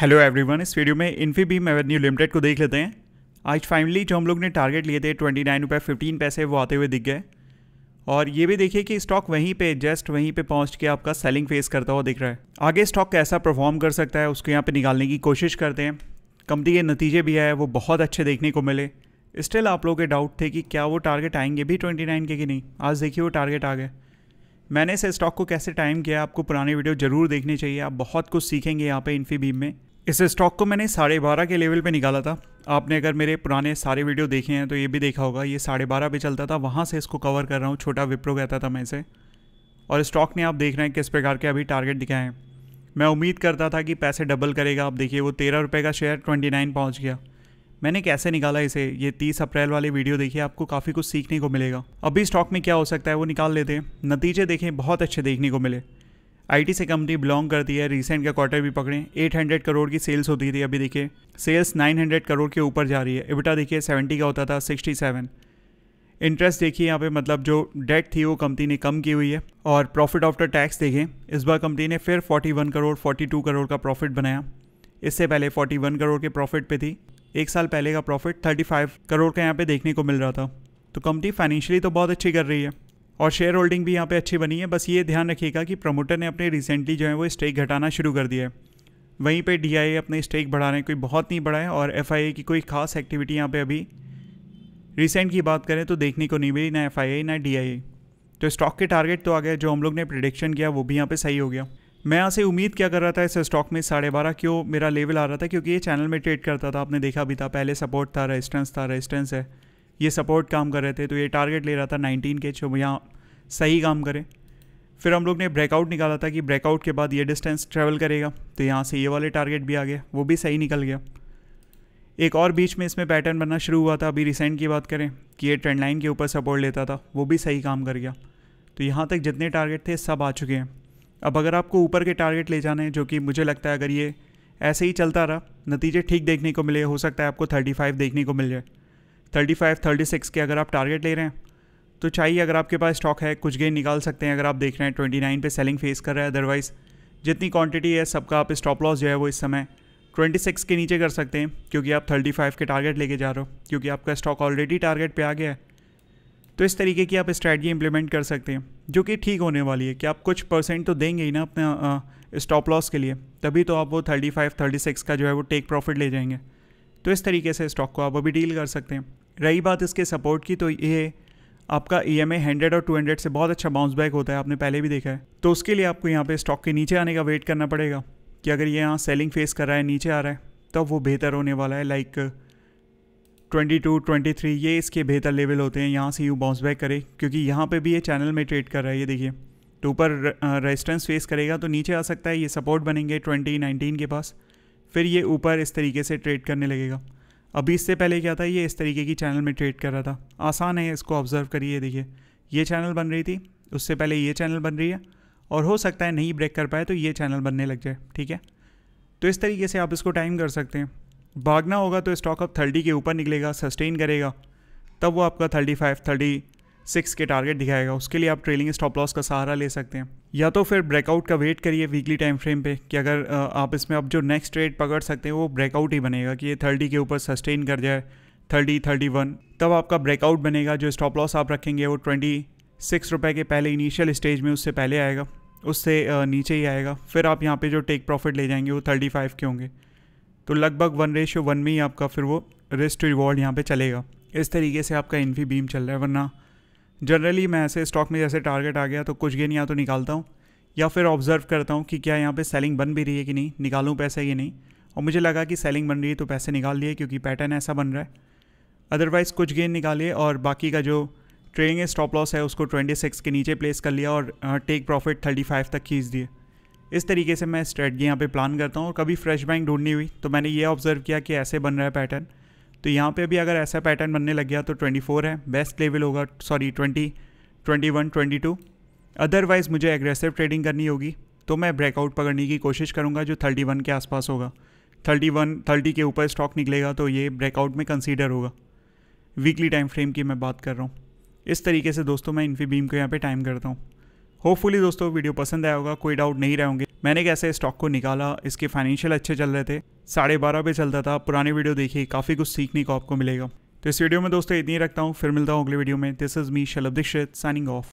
hello everyone इस video में Infibeam Avenue Limited को देख लेते हैं आज फाइनली जो हम लोग ने टारगेट लिए थे ट्वेंटी नाइन रुपये फिफ्टीन पैसे वो आते हुए दिख गए और ये भी देखिए कि स्टॉक वहीं पे जस्ट वहीं पे पहुंच के आपका सेलिंग फेस करता हुआ दिख रहा है आगे स्टॉक कैसा परफॉर्म कर सकता है उसको यहाँ पर निकालने की कोशिश करते हैं कंपनी के नतीजे भी आए वो बहुत अच्छे देखने को मिले स्टिल आप लोगों के डाउट थे कि क्या वो टारगेट आएंगे भी ट्वेंटी के कि नहीं आज देखिए वो टारगेट आ गए मैंने इसे स्टॉक को कैसे टाइम किया आपको पुराने वीडियो जरूर देखने चाहिए आप बहुत कुछ सीखेंगे यहाँ पे इन्फीबीम में इस स्टॉक को मैंने साढ़े बारह के लेवल पे निकाला था आपने अगर मेरे पुराने सारे वीडियो देखे हैं तो ये भी देखा होगा ये साढ़े बारह पे चलता था वहाँ से इसको कवर कर रहा हूँ छोटा विप्रो कहता था मैं इसे और स्टॉक ने आप देख रहे हैं किस प्रकार के अभी टारगेट दिखाए हैं मैं उम्मीद करता था कि पैसे डबल करेगा आप देखिए वो तेरह रुपये का शेयर ट्वेंटी नाइन पहुँच गया मैंने कैसे निकाला इसे ये तीस अप्रैल वाली वीडियो देखिए आपको काफ़ी कुछ सीखने को मिलेगा अभी स्टॉक में क्या हो सकता है वो निकाल लेते हैं नतीजे देखें बहुत अच्छे देखने को मिले आईटी से कंपनी बिलोंग करती है रिसेंट का क्वार्टर भी पकड़ें 800 करोड़ की सेल्स होती थी अभी देखिए सेल्स 900 करोड़ के ऊपर जा रही है इबिटा देखिए 70 का होता था 67 इंटरेस्ट देखिए यहाँ पे मतलब जो डेट थी वो कंपनी ने कम की हुई है और प्रॉफिट आफ्टर टैक्स देखें इस बार कंपनी ने फिर 41 करोड़ 42 करोड़ का प्रॉफिट बनाया इससे पहले 41 करोड़ के प्रॉफिट पे थी एक साल पहले का प्रॉफिट 35 करोड़ का यहाँ पे देखने को मिल रहा था तो कंपनी फाइनेंशियली तो बहुत अच्छी कर रही है और शेयर होल्डिंग भी यहाँ पे अच्छी बनी है बस ये ध्यान रखिएगा कि प्रमोटर ने अपने रिसेंटली जो है वो स्टेक घटाना शुरू कर दिया है वहीं पे डी अपने स्टेक बढ़ाने कोई बहुत नहीं बढ़ा है और एफ की कोई खास एक्टिविटी यहाँ पे अभी रिसेंट की बात करें तो देखने को नहीं मिली ना एफ ना डी तो स्टॉक के टारगेट तो आ गए जो हम लोग ने प्रिडिक्शन किया वो भी यहाँ पे सही हो गया मैं यहाँ से उम्मीद क्या कर रहा था इस स्टॉक में साढ़े बारह क्यों मेरा लेवल आ रहा था क्योंकि ये चैनल में ट्रेड करता था आपने देखा भी था पहले सपोर्ट था रेजिस्टेंस था रेजिस्टेंस है ये सपोर्ट काम कर रहे थे तो ये टारगेट ले रहा था नाइनटीन के जो यहाँ सही काम करें फिर हम लोग ने ब्रेकआउट निकाला था कि ब्रेकआउट के बाद ये डिस्टेंस ट्रेवल करेगा तो यहाँ से ये वाले टारगेट भी आ गया वो भी सही निकल गया एक और बीच में इसमें पैटर्न बनना शुरू हुआ था अभी रिसेंट की बात करें कि ये ट्रेंड लाइन के ऊपर सपोर्ट लेता था वो भी सही काम कर गया तो यहाँ तक जितने टारगेट थे सब आ चुके हैं अब अगर आपको ऊपर के टारगेट ले जाने हैं जो कि मुझे लगता है अगर ये ऐसे ही चलता रहा नतीजे ठीक देखने को मिले हो सकता है आपको 35 देखने को मिल जाए 35, 36 के अगर आप टारगेट ले रहे हैं तो चाहिए अगर आपके पास स्टॉक है कुछ गेन निकाल सकते हैं अगर आप देख रहे हैं 29 पे सेलिंग फेस कर रहा है अदरवाइज़ जितनी क्वांटिटी है सबका आप स्टॉप लॉस जो है वो इस समय 26 के नीचे कर सकते हैं क्योंकि आप 35 के टारगेट लेके जा रहे हो क्योंकि आपका स्टॉक ऑलरेडी टारगेट पे आ गया है तो इस तरीके की आप स्ट्रैटी इंप्लीमेंट कर सकते हैं जो कि ठीक होने वाली है कि आप कुछ परसेंट तो देंगे ही ना अपने स्टॉप लॉस के लिए तभी तो आप वो थर्टी फाइव थर्टी सिक्स का जो है वो टेक प्रॉफिट ले जाएंगे तो इस तरीके से स्टॉक को आप अभी डील कर सकते हैं रही बात इसके सपोर्ट की तो ये आपका ई एम हंड्रेड और टू हंड्रेड से बहुत अच्छा बाउंस बैक होता है आपने पहले भी देखा है तो उसके लिए आपको यहाँ पे स्टॉक के नीचे आने का वेट करना पड़ेगा कि अगर ये यहाँ सेलिंग फेस कर रहा है नीचे आ रहा है तब तो वो बेहतर होने वाला है लाइक 22, 23 ये इसके बेहतर लेवल होते हैं यहाँ से यू बाउंस बैक करे क्योंकि यहाँ पे भी ये चैनल में ट्रेड कर रहा है ये देखिए तो ऊपर रेजिस्टेंस फेस करेगा तो नीचे आ सकता है ये सपोर्ट बनेंगे ट्वेंटी नाइनटीन के पास फिर ये ऊपर इस तरीके से ट्रेड करने लगेगा अभी इससे पहले क्या था ये इस तरीके की चैनल में ट्रेड कर रहा था आसान है इसको ऑब्जर्व करिए देखिए ये चैनल बन रही थी उससे पहले ये चैनल बन रही है और हो सकता है नहीं ब्रेक कर पाए तो ये चैनल बनने लग जाए ठीक है तो इस तरीके से आप इसको टाइम कर सकते हैं भागना होगा तो स्टॉक अब थर्टी के ऊपर निकलेगा सस्टेन करेगा तब वो आपका थर्टी फाइव थर्टी सिक्स के टारगेट दिखाएगा उसके लिए आप ट्रेलिंग स्टॉप लॉस का सहारा ले सकते हैं या तो फिर ब्रेकआउट का वेट करिए वीकली टाइम फ्रेम पे कि अगर आप इसमें अब जो नेक्स्ट ट्रेड पकड़ सकते हैं वो ब्रेकआउट ही बनेगा कि ये थर्टी के ऊपर सस्टेन कर जाए थर्टी थर्टी वन तब आपका ब्रेकआउट बनेगा जो स्टॉप लॉस आप रखेंगे वो ट्वेंटी सिक्स रुपये के पहले इनिशियल स्टेज में उससे पहले आएगा उससे नीचे ही आएगा फिर आप यहाँ पे जो टेक प्रॉफिट ले जाएंगे वो थर्टी फाइव के होंगे तो लगभग वन रेशियो वन में ही आपका फिर वो रिस्क रिवॉर्ड यहाँ पे चलेगा इस तरीके से आपका इन्फी बीम चल रहा है वरना जनरली मैं ऐसे स्टॉक में जैसे टारगेट आ गया तो कुछ गेन या तो निकालता हूँ या फिर ऑब्जर्व करता हूँ कि क्या यहाँ पे सेलिंग बन भी रही है कि नहीं निकालूँ पैसे कि नहीं और मुझे लगा कि सेलिंग बन रही है तो पैसे निकाल लिए क्योंकि पैटर्न ऐसा बन रहा है अदरवाइज़ कुछ गेन निकालिए और बाकी का जो ट्रेडिंग स्टॉप लॉस है उसको 26 के नीचे प्लेस कर लिया और टेक प्रॉफिट 35 तक खींच दिए इस तरीके से मैं स्ट्रेटजी यहाँ पे प्लान करता हूँ और कभी फ्रेश बैंक ढूंढनी हुई तो मैंने ये ऑब्जर्व किया कि ऐसे बन रहा है पैटर्न तो यहाँ पे भी अगर ऐसा पैटर्न बनने लग गया तो 24 है बेस्ट लेवल होगा सॉरी 20, 21, 22 अदरवाइज़ मुझे एग्रेसिव ट्रेडिंग करनी होगी तो मैं ब्रेकआउट पकड़ने की कोशिश करूँगा जो 31 के आसपास होगा 31, 30 के ऊपर स्टॉक निकलेगा तो ये ब्रेकआउट में कंसीडर होगा वीकली टाइम फ्रेम की मैं बात कर रहा हूँ इस तरीके से दोस्तों मैं इन्फी बीम को यहाँ पर टाइम करता हूँ होपफुली दोस्तों वीडियो पसंद आया होगा कोई डाउट नहीं रहे होंगे मैंने कैसे स्टॉक को निकाला इसके फाइनेंशियल अच्छे चल रहे थे साढ़े बारह पे चलता था पुराने वीडियो देखिए काफ़ी कुछ सीखने को आपको मिलेगा तो इस वीडियो में दोस्तों इतनी रखता हूँ फिर मिलता हूँ अगले वीडियो में this is me Shalabh Dixit signing of